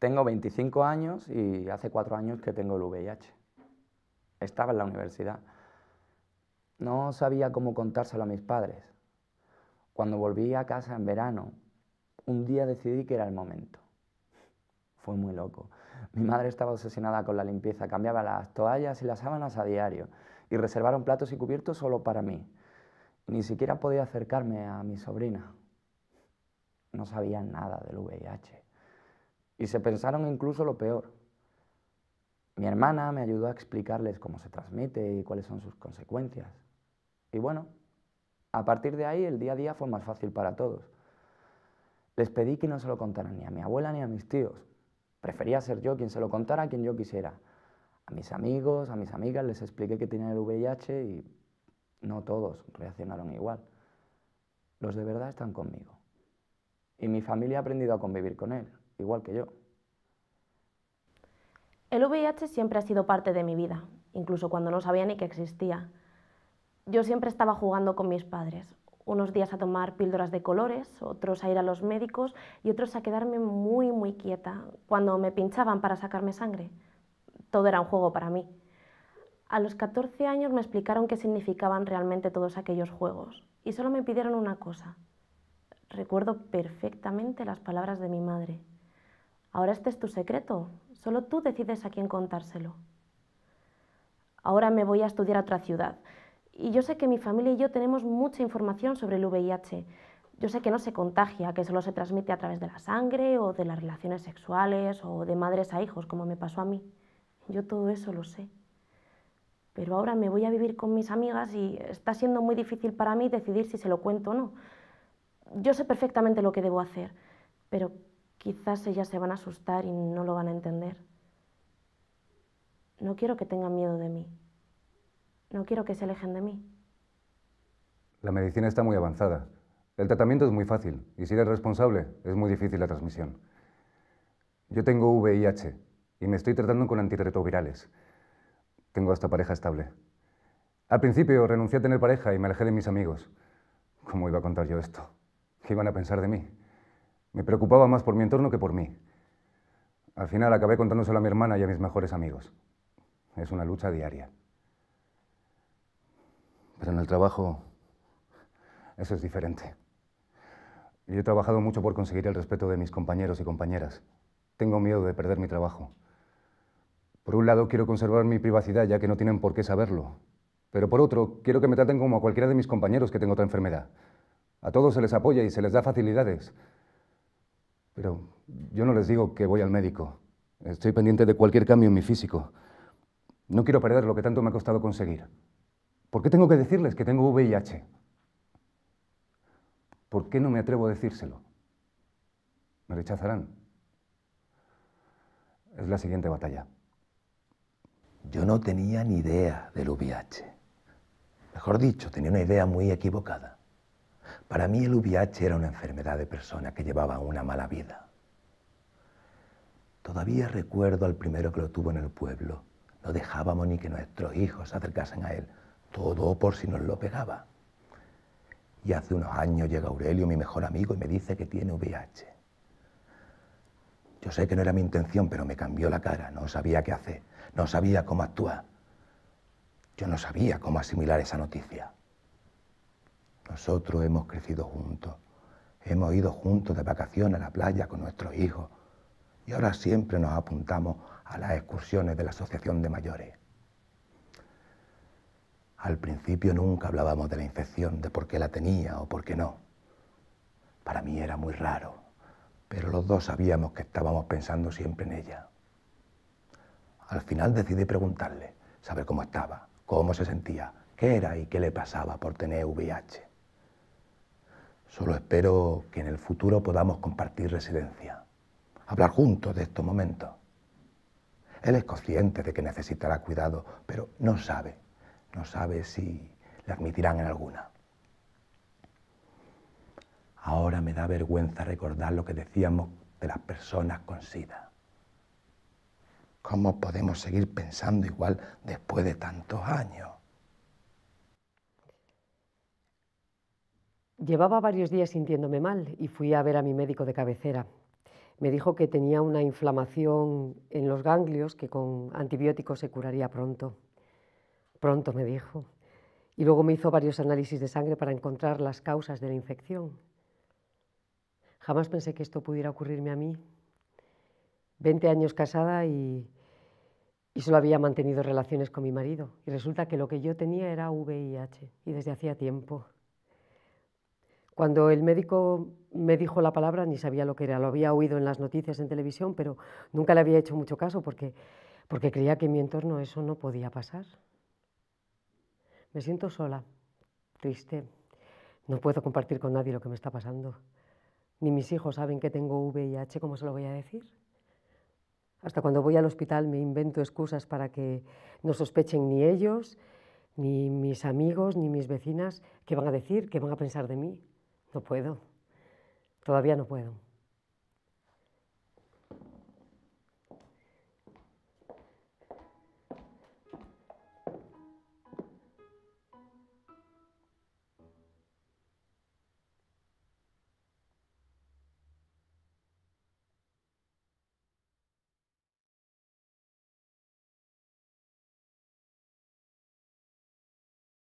Tengo 25 años y hace cuatro años que tengo el VIH. Estaba en la universidad. No sabía cómo contárselo a mis padres. Cuando volví a casa en verano, un día decidí que era el momento. Fue muy loco. Mi madre estaba obsesionada con la limpieza, cambiaba las toallas y las sábanas a diario y reservaron platos y cubiertos solo para mí. Ni siquiera podía acercarme a mi sobrina. No sabía nada del VIH. Y se pensaron incluso lo peor. Mi hermana me ayudó a explicarles cómo se transmite y cuáles son sus consecuencias. Y bueno, a partir de ahí el día a día fue más fácil para todos. Les pedí que no se lo contaran ni a mi abuela ni a mis tíos. Prefería ser yo quien se lo contara a quien yo quisiera. A mis amigos, a mis amigas les expliqué que tenía el VIH y no todos reaccionaron igual. Los de verdad están conmigo. Y mi familia ha aprendido a convivir con él, igual que yo. El VIH siempre ha sido parte de mi vida, incluso cuando no sabía ni que existía. Yo siempre estaba jugando con mis padres, unos días a tomar píldoras de colores, otros a ir a los médicos y otros a quedarme muy, muy quieta cuando me pinchaban para sacarme sangre. Todo era un juego para mí. A los 14 años me explicaron qué significaban realmente todos aquellos juegos y solo me pidieron una cosa, Recuerdo perfectamente las palabras de mi madre. Ahora este es tu secreto, solo tú decides a quién contárselo. Ahora me voy a estudiar a otra ciudad. Y yo sé que mi familia y yo tenemos mucha información sobre el VIH. Yo sé que no se contagia, que solo se transmite a través de la sangre o de las relaciones sexuales o de madres a hijos, como me pasó a mí. Yo todo eso lo sé. Pero ahora me voy a vivir con mis amigas y está siendo muy difícil para mí decidir si se lo cuento o no yo sé perfectamente lo que debo hacer, pero quizás ellas se van a asustar y no lo van a entender. No quiero que tengan miedo de mí. No quiero que se alejen de mí. La medicina está muy avanzada. El tratamiento es muy fácil y si eres responsable es muy difícil la transmisión. Yo tengo VIH y me estoy tratando con antirretrovirales. Tengo hasta pareja estable. Al principio renuncié a tener pareja y me alejé de mis amigos. ¿Cómo iba a contar yo esto? ¿Qué iban a pensar de mí? Me preocupaba más por mi entorno que por mí. Al final acabé contándoselo a mi hermana y a mis mejores amigos. Es una lucha diaria. Pero en el trabajo eso es diferente. Yo he trabajado mucho por conseguir el respeto de mis compañeros y compañeras. Tengo miedo de perder mi trabajo. Por un lado, quiero conservar mi privacidad, ya que no tienen por qué saberlo. Pero por otro, quiero que me traten como a cualquiera de mis compañeros que tengo otra enfermedad. A todos se les apoya y se les da facilidades. Pero yo no les digo que voy al médico. Estoy pendiente de cualquier cambio en mi físico. No quiero perder lo que tanto me ha costado conseguir. ¿Por qué tengo que decirles que tengo VIH? ¿Por qué no me atrevo a decírselo? Me rechazarán. Es la siguiente batalla. Yo no tenía ni idea del VIH. Mejor dicho, tenía una idea muy equivocada. Para mí el VIH era una enfermedad de persona que llevaba una mala vida. Todavía recuerdo al primero que lo tuvo en el pueblo. No dejábamos ni que nuestros hijos se acercasen a él, todo por si nos lo pegaba. Y hace unos años llega Aurelio, mi mejor amigo, y me dice que tiene VIH. Yo sé que no era mi intención, pero me cambió la cara. No sabía qué hacer, no sabía cómo actuar. Yo no sabía cómo asimilar esa noticia. Nosotros hemos crecido juntos, hemos ido juntos de vacaciones a la playa con nuestros hijos y ahora siempre nos apuntamos a las excursiones de la Asociación de Mayores. Al principio nunca hablábamos de la infección, de por qué la tenía o por qué no. Para mí era muy raro, pero los dos sabíamos que estábamos pensando siempre en ella. Al final decidí preguntarle, saber cómo estaba, cómo se sentía, qué era y qué le pasaba por tener VIH. Solo espero que en el futuro podamos compartir residencia, hablar juntos de estos momentos. Él es consciente de que necesitará cuidado, pero no sabe, no sabe si le admitirán en alguna. Ahora me da vergüenza recordar lo que decíamos de las personas con SIDA. ¿Cómo podemos seguir pensando igual después de tantos años? Llevaba varios días sintiéndome mal y fui a ver a mi médico de cabecera. Me dijo que tenía una inflamación en los ganglios que con antibióticos se curaría pronto. Pronto, me dijo. Y luego me hizo varios análisis de sangre para encontrar las causas de la infección. Jamás pensé que esto pudiera ocurrirme a mí. Veinte años casada y, y solo había mantenido relaciones con mi marido. Y resulta que lo que yo tenía era VIH y desde hacía tiempo. Cuando el médico me dijo la palabra, ni sabía lo que era, lo había oído en las noticias, en televisión, pero nunca le había hecho mucho caso porque, porque creía que en mi entorno eso no podía pasar. Me siento sola, triste, no puedo compartir con nadie lo que me está pasando. Ni mis hijos saben que tengo VIH, ¿cómo se lo voy a decir? Hasta cuando voy al hospital me invento excusas para que no sospechen ni ellos, ni mis amigos, ni mis vecinas, qué van a decir, qué van a pensar de mí. No puedo. Todavía no puedo.